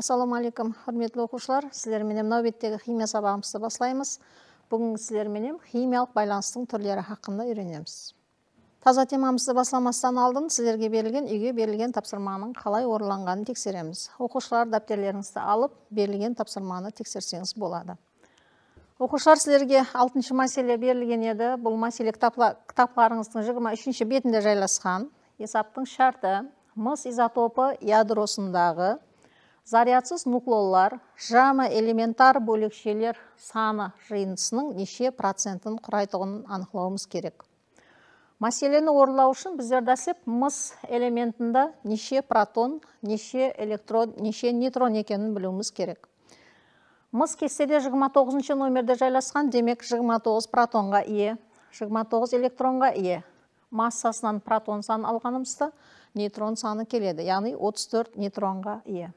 Ассаламу алейкум, құрметті оқушылар, сіздерменен мынау беттегі химия сабағымызды бастаймыз. Бүгін сіздерменен химиялық байланыстың түрлері хақында үйренеміз. Таза темамызды басламастан алдын сіздерге берілген үйге берілген тапсырманың қалай орындалғанын тексереміз. Оқушылар дәптерлеріңізді алып, берілген тапсырманы тексерсеңіз болады. Оқушылар сіздерге 6 мәселе берілген еді. Бұл мәселе кітапларыңыздың 23-ші бетінде жайласқан. Есаптың шарты мыс изотопы ядросындағы зарядсыз нуклоллар жама элементар бөлекшелер саны жиынтысының неше процентін құрайтұғынын анықлауымыз керек мәселені орындау үшін біздер мыс элементінде неше протон неше электрон неше нейтрон екенін білуіміз керек мыс кестеде 29 номерде жайласқан демек 29 протонға ие 29 электронға ие массасынан протон санын алғанымызда нейтрон саны келеді яғни 34 нейтронға ие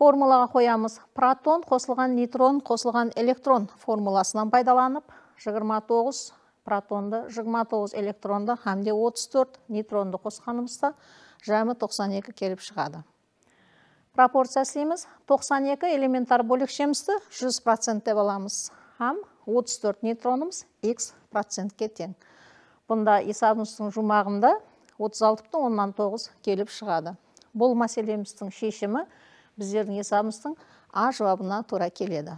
формулаға қоямыз протон қосылған нейтрон қосылған электрон формуласынан пайдаланып 29 протонды 29 электронды ғамде 34 нейтронды қосқанымызда жәмі 92 келіп шығады пропорция істейміз 92 элементар бөлікшемізді 100 деп аламыз һәм 34 нейтронымыз x процентке тең бұнда есабымыздың жұмағында 36-тың 19 келіп шығады бұл мәселеміздің шешімі біздердің есабымыздың а жауабына тура келеді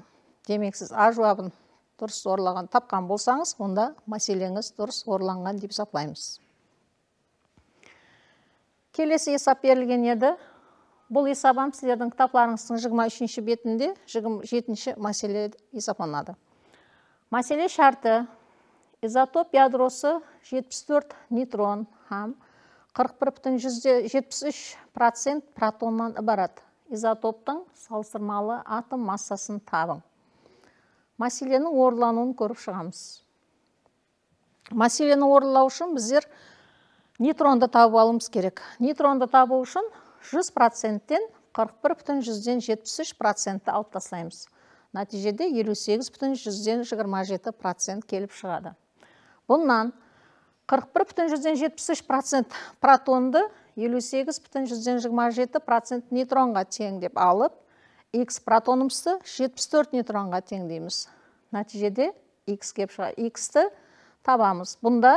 демек сіз а жауабын дұрыс орлаған тапқан болсаңыз онда мәселеңіз дұрыс орланған деп саплаймыз. келесі есап берілген еді бұл есабам сіздердің кітапларыңыздың жиырма үшінші бетінде 27 жетінші мәселе есапланады мәселе шарты изотоп ядросы 74 нейтрон һәм 41,73 процент протоннан ибарат изотоптың салыстырмалы атом массасын табын. мәселенің орлануын көріп шығамыз мәселені орлау үшін біздер нейтронды табу алымыз керек нейтронды табу үшін 100 тен 41 бүтін жүзден жетпіс алып тасаймыз. нәтижеде 58 келіп шығады бұнан 41 протонды елу сегіз бүтін жүзден жиырма жеті процент нейтронға тең деп алып x жетпіс 74 нейтронға тең дейміз нәтижеде x келіп шығады x-ті табамыз бұнда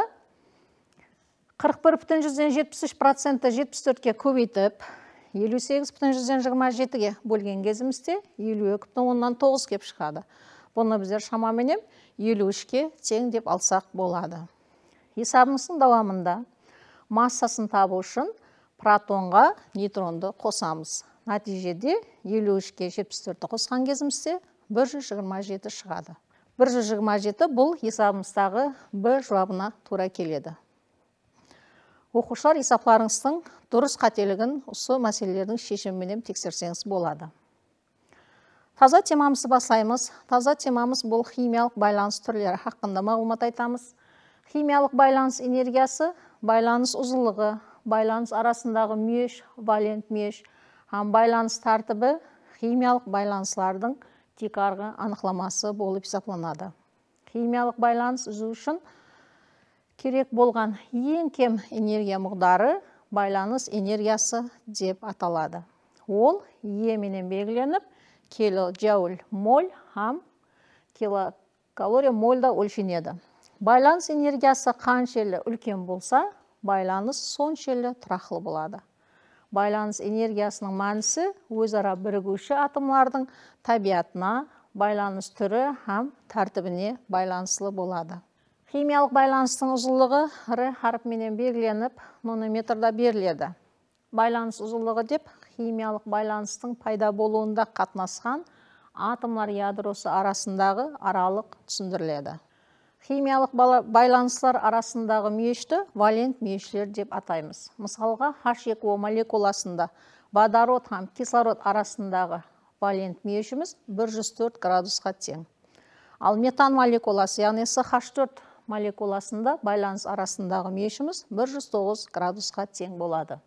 қырық бір бүтін жүзден жетпіс үш процентті жетпіс төртке көбейтіп елу сегіз бүтін жүзден жиырма жетіге бөлген кезімізде елу екі бүтін оннан тоғыз келіп шығады бұны біздер шамаменен елу үшке тең деп алсақ болады есабымыздың давамында массасын табу үшін протонға нейтронды қосамыз нәтижеде 53-ке 74-ті қосқан кезімізде бір жүз шығады бір бұл есабымыздағы бір жауабына тура келеді оқушылар есапларыңыздың дұрыс қателігін осы мәселелердің шешіміменен тексерсеңіз болады таза темамызды басаймыз. таза темамыз бұл химиялық байланыс түрлері хақында мағлұмат айтамыз химиялық байланыс энергиясы байланыс ұзындығы байланыс арасындағы меш, валент һәм байланыс тартыбы химиялық байланыслардың текарғы анықламасы болып сапланады. химиялық байланыс үзу үшін керек болған ең кем энергия мұғдары байланыс энергиясы деп аталады ол е менен белгіленіп кило джауль моль һәм килокалория мольда өлшенеді байланыс энергиясы қаншелі үлкен болса байланыс соншелі тұрақлы болады байланыс энергиясының мәнісі өзара бірігуші атомлардың табиғатына байланыс түрі һәм тәртібіне байланыслы болады химиялық байланыстың ұзындығы р менен белгіленіп нонометрда беріледі байланыс ұзындығы деп химиялық байланыстың пайда болуында қатнасқан атымлар ядросы арасындағы аралық түсіндіріледі химиялық байланыслар арасындағы мүйешті валент мүйешлер деп атаймыз мысалға H2O молекуласында бадарот һәм кислород арасындағы валент мүйешіміз 104 градусқа тең ал метан молекуласы яғни ch4 молекуласында байланыс арасындағы мүйешіміз 109 градусқа тең болады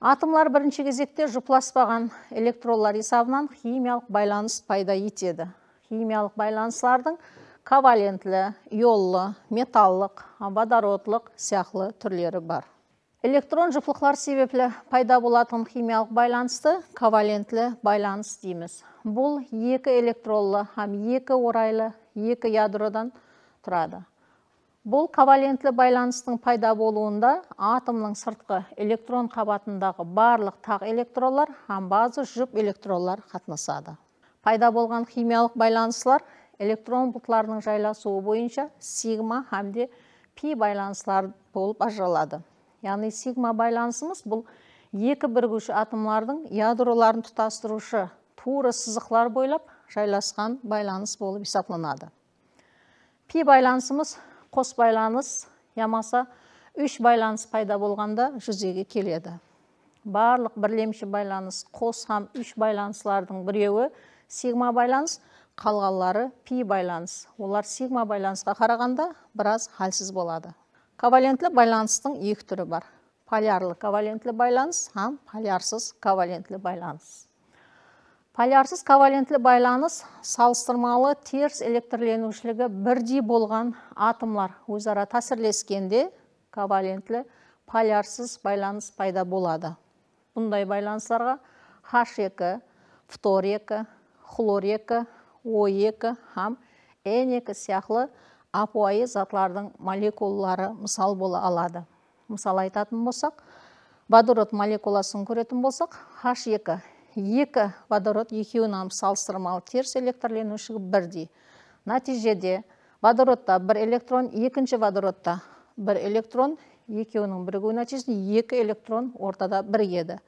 атомлар бірінші кезекте жұпласпаған электролар есабынан химиялық байланыс пайда етеді химиялық байланыслардың, ковалентлі йоллы металлық водородлық сияқлы түрлері бар электрон жұплықлар себеплі пайда болатын химиялық байланысты ковалентлі байланыс дейміз бұл екі электроллы һәм екі орайлы екі ядродан тұрады бұл ковалентлі байланыстың пайда болуында атомның сыртқы электрон қабатындағы барлық тақ электролар һәм базы жұп электролар қатынасады пайда болған химиялық байланыслар электрон бұтларының жайласуы бойынша сигма әмде пи байланыслар болып ажыралады яғни сигма байланысымыз бұл екі бірігуші атомлардың ядроларын тұтастырушы тура сызықлар бойлап жайласқан байланыс болып есапланады. пи байланысымыз қос байланыс ямаса үш байланыс пайда болғанда жүзеге келеді барлық бірлемші байланыс қос һәм үш байланыслардың біреуі сигма байланыс қалғалары пи байланыс олар сигма байланысқа қарағанда біраз халсіз болады ковалентлі байланыстың екі түрі бар полярлы ковалентлі байланыс һәм полярсыз ковалентлі байланыс полярсыз ковалентлі байланыс салыстырмалы терс электрленушілігі бірдей болған атомлар өзара тәсірлескенде ковалентлі полярсыз байланыс пайда болады бұндай байланыстарға h2 фтор 2 хлор 2 о 2 һәм э 2 сияқты апоайы затлардың молекулалары мысал бола алады мысал айтатын болсақ водород молекуласын көретін болсақ H2 екі водород екеуінің салыстырмалы теріс электрленуші бірдей нәтижеде водородта бір электрон екінші водородта бір электрон екеуінің бірігі нәтижесінде екі электрон ортада бірігеді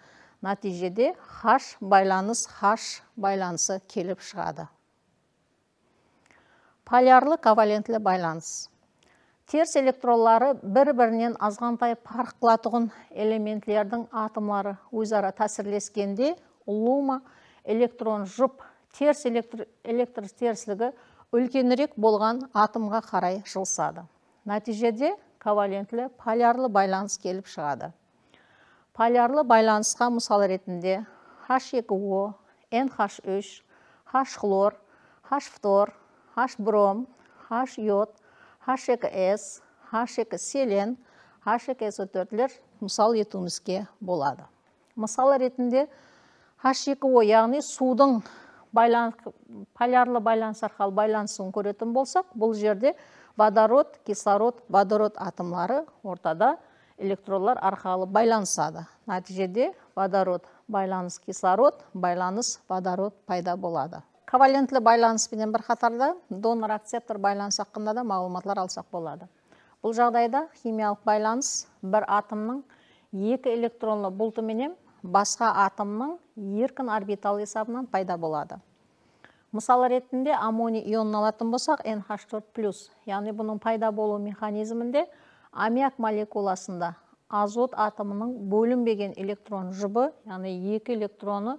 нәтижеде H байланыс H байланысы келіп шығады полярлы ковалентлі байланыс терс электронлары бір бірінен азғантай парқылатығын элементлердің атомлары өзара тәсірлескенде лума электрон жұп терс электр, электр үлкенірек болған атомға қарай жылсады нәтижеде ковалентлі полярлы байланыс келіп шығады полярлы байланысқа мысал ретінде H2O, NH3, H хлор, H фтор, H-бром, H-йод, H2S, H2-селен, so 4 мысал етуімізге болады. Мысал ретінде H2O, яғни судың полярлы байланыс арқалы байланысын көретін болсақ, бұл жерде водород, кислород, водород атомлары ортада электронлар арқалы байланысады. Натижеде водород байланыс кислород, байланыс водород пайда болады ковалентлі байланыс менен бір қатарда донор акцептор байланыс хақында да мағлұматлар алсақ болады бұл жағдайда химиялық байланыс бір атомның екі электронлы бұлты басқа атомның еркін орбиталы есабынан пайда болады мысал ретінде аммоний ионын алатын болсақ nh 4 яғни бұның пайда болу механизмінде аммиак молекуласында азот атомының бөлінбеген электрон жұбы яғни екі электроны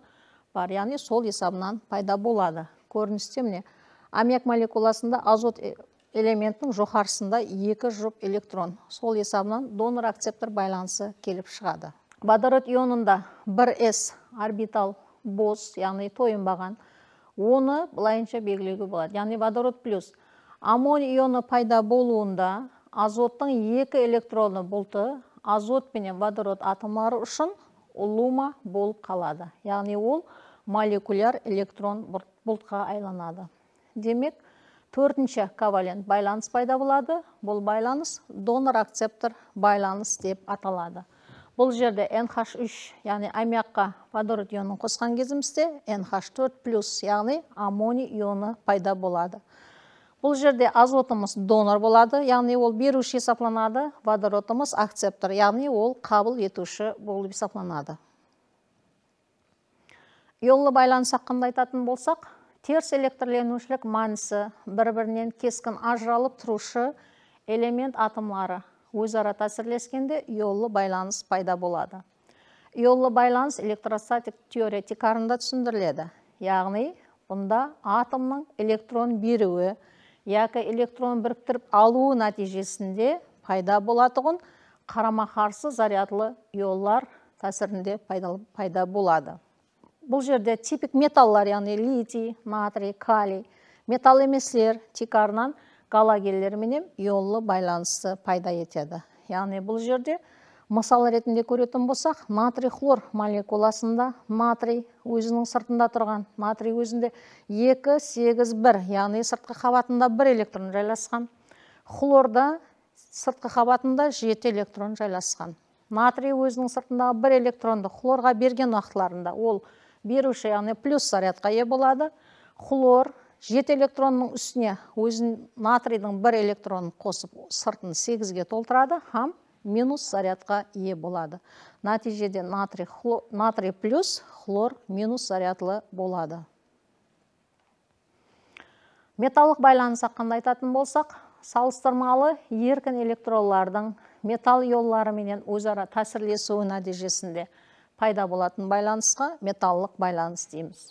бар яғни сол есабынан пайда болады көріністе міне аммиак молекуласында азот э, элементінің жоғарысында екі жұп электрон сол есабынан донор акцептор байланысы келіп шығады водород ионында 1s орбитал бос яғни тойынбаған оны былайынша белгілеуге болады яғни водород плюс аммоний ионы пайда болуында азоттың екі электроны бұлты азот пенен водород атомлары үшін лума болып қалады яғни ол молекуляр электрон бұлтқа айланады демек төртінші ковалент байланыс пайда болады бұл байланыс донор акцептор байланыс деп аталады бұл жерде NH3 яғни аммиакқа водород ионын қосқан кезімізде NH4 плюс яғни аммоний ионы пайда болады бұл жерде азотымыз донор болады яғни ол беруші сапланады, водородымыз акцептор яғни ол қабыл етуші болып сапланады. Йоллы байланыс хақында айтатын болсақ терс электрленушілік мәнісі бір бірінен кескін ажыралып тұрушы элемент өз өзара тәсірлескенде йоллы байланыс пайда болады йоллы байланыс электростатик теоретикарында тикарында түсіндіріледі яғни бұнда атомның электрон беруі Яка электрон біріктіріп алуы нәтижесінде пайда болатығын қарама қарсы зарядлы иоллар тәсірінде пайда, болады бұл жерде типик металлар яғни литий натрий калий металл емеслер тикарынан галогенлерменен иолы байланысты пайда етеді яғни бұл жерде мысал ретінде көретін болсақ натрий хлор молекуласында натрий өзінің сыртында тұрған натрий өзінде 2, 8, 1, яғни сыртқы қабатында 1 электрон жайласқан хлорда сыртқы қабатында 7 электрон жайласқан натрий өзінің сыртындағы 1 электронды хлорға берген уақытларында ол беруші яғни плюс зарядқа ие болады хлор 7 электронның үстіне өзін натрийдің 1 электронын қосып сыртын 8-ге толтырады Хам, минус зарядқа ие болады нәтижеде натрий, натрий плюс хлор минус зарядлы болады металлық байланыса қандайтатын айтатын болсақ салыстырмалы еркін электронлардың металл иоллары менен өзара тәсірлесуі нәтижесінде пайда болатын байланысқа металлық байланыс дейміз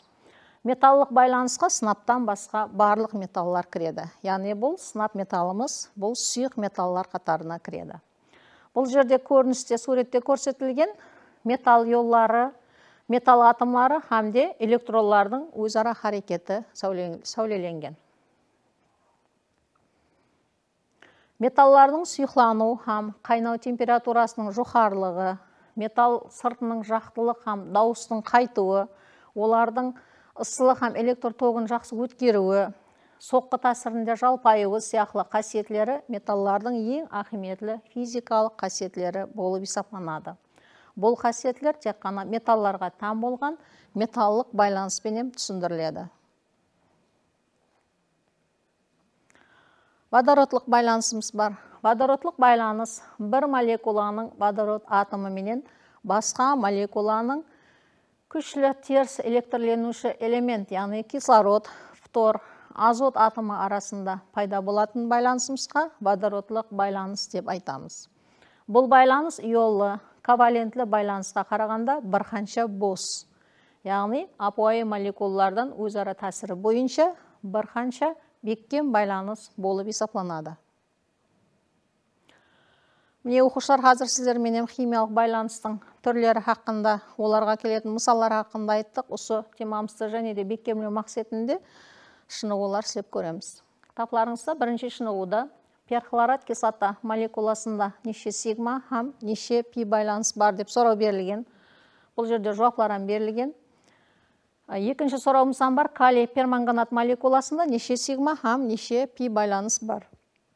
металлық байланысқа сынаптан басқа барлық металлар кіреді яғни бұл сынап металымыз бұл сұйық металлар қатарына кіреді бұл жерде көріністе суретте көрсетілген металл йоллары металл атомлары де электронлардың өзара харекеті сәулеленген металлардың сұйықлану һәм қайнау температурасының жоғарылығы металл сыртының жақтылық һәм дауыстың қайтуы олардың ысылы һәм электр тогын жақсы өткеруі соққы тәсірінде өз сияқлы қасиетлері металлардың ең ахметлі физикалық қасиетлері болып есептеледі бұл қасиетлер тек қана металларға там болған металлық байланыспенен түсіндіріледі водородлық байланысымыз бар водородлық байланыс бір молекуланың водород менен басқа молекуланың күшілі терс электрленуші элемент яғни кислород фтор азот атомы арасында пайда болатын байланысымызға водородлық байланыс деп айтамыз бұл байланыс иолы ковалентлі байланысқа қарағанда бірқанша бос яғни апуайы молекулалардан өзара тәсірі бойынша бірқанша беккен байланыс болып есапланады. міне оқушылар қазір сіздерменен химиялық байланыстың түрлері хақында оларға келетін мысалдар хақында айттық осы темамызды және де бекемлеу мақсатында шынығулар істеп көреміз Тапларыңызда бірінші шынығуда перхлорат кесата молекуласында неше сигма һәм неше пи байланыс бар деп сорау берілген бұл жерде жуапларан берілген екінші сұрауымыздан бар калий перманганат молекуласында неше сигма һәм неше пи байланыс бар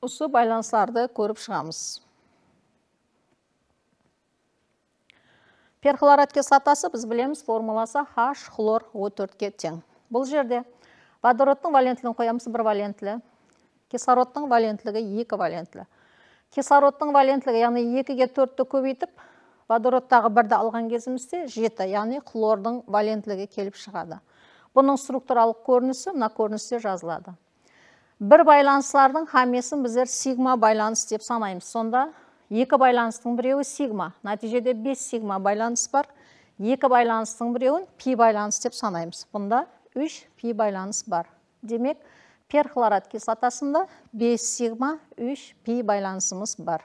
осы байланысларды көріп шығамыз перхлорат кислотасы біз білеміз формуласы h хлор о төртке тең бұл жерде водородтың валентілігін қоямыз бір валентлі кислородтың валентілігі екі валентлі кислородтың валентілігі яғни екіге төртті көбейтіп водородтағы бірді алған кезімізде жеті яғни хлордың валентілігі келіп шығады бұның структуралық көрінісі мына көріністе жазылады бір байланыстардың хамесін біздер сигма байланыс деп санаймыз сонда екі байланыстың біреуі сигма нәтижеде бес сигма байланыс бар екі байланыстың біреуін пи байланыс деп санаймыз бұнда 3 пи байланыс бар демек перхлорат кислотасында 5 сигма 3 пи байланысымыз бар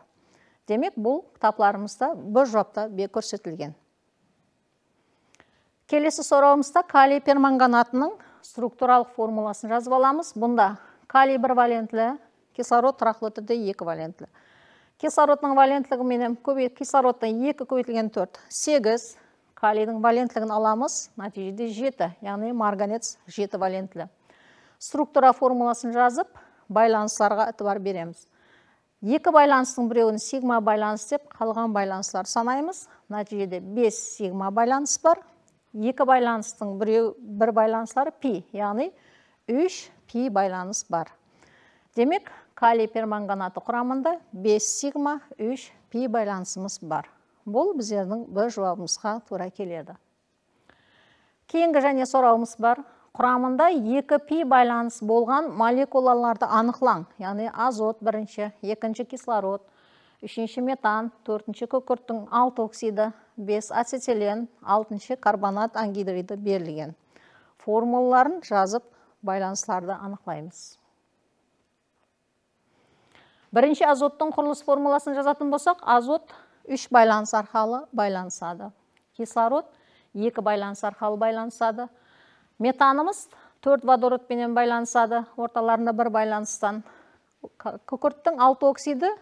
демек бұл кітапларымызда б жауапта бек көрсетілген келесі сұрауымызда калий перманганатының структуралық формуласын жазып аламыз бұнда калий бір валентлі кислород тұрақлы түрде екі валентлі кислородтың валентлігі менің кислородтың екі көбейтілген төрт сегіз калийдің валентілігін аламыз нәтижеде жеті яғни марганец жеті валентілі. структура формуласын жазып байланысларға әтібар береміз екі байланыстың біреуін сигма байланыс деп қалған байланыслар санаймыз нәтижеде 5 сигма байланыс бар екі байланыстың біреу бір байланыслар пи яғни 3 пи байланыс бар демек калий перманганаты құрамында 5 сигма 3 пи байланысымыз бар бұл біздердің бір жауабымызға тура келеді кейінгі және сұрауымыз бар құрамында екі пи байланыс болған молекулаларды анықлаң яғни азот бірінші екінші кислород үшінші метан төртінші көкірттің алты оксиді бес ацетилен алтыншы карбонат ангидриді берілген формулаларын жазып байланысларды анықлаймыз. бірінші азоттың құрылыс формуласын жазатын болсақ азот үш байланыс арқалы байланысады кислород екі байланыс арқалы байланысады метанымыз төрт водородпенен байланысады орталарында бір байланыстан күкірттің алты оксиді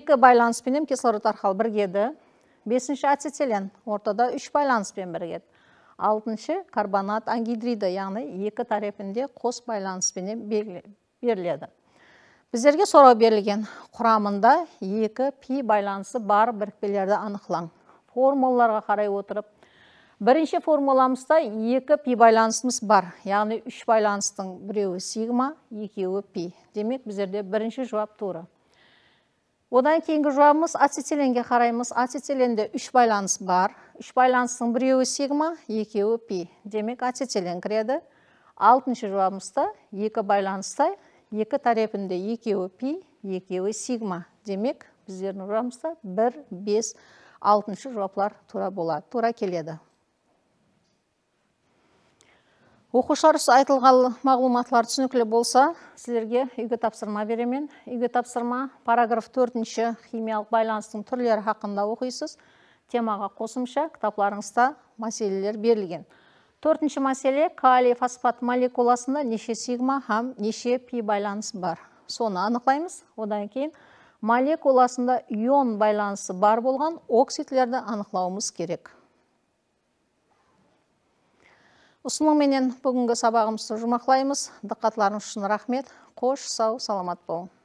екі байланыспенен кислород арқылы бірігеді бесінші ацетилен ортада үш байланыспен бірігеді алтыншы карбонат ангидриді яғни екі тарепінде қос байланыспенен беріледі Біздерге сұрау берілген құрамында екі пи байланысы бар бірікпелерді анықлаң. Формулаларға қарай отырып, бірінші формуламызда екі пи байланысымыз бар. Яғни үш байланыстың біреуі сигма, екеуі пи. Демек, біздерде бірінші жауап туыры. Одан кейінгі жауабымыз ацетиленге қараймыз. Ацетиленде үш байланыс бар. Үш байланыстың біреуі сигма, екеуі пи. Демек, ацетилен кіреді. Алтыншы жауабымызда екі байланыстай екі тарепінде екеуі пи екеуі сигма демек біздердің 1, бір бес алтыншы жауаплар тура болады тура келеді оқушылар осы айтылған мағлұматлар түсінікті болса сіздерге үйгі тапсырма беремен үйгі тапсырма параграф 4ші химиялық байланыстың түрлері хақында оқисыз темаға қосымша кітапларыңызда мәселелер берілген төртінші мәселе калий фосфат молекуласында неше сигма һәм неше пи байланысы бар соны анықлаймыз, одан кейін молекуласында ион байланысы бар болған оксидлерді анықлауымыз керек менен бүгінгі сабағымызды жұмақлаймыз диққатларыңыз үшін рахмет қош сау саламат болыңыз.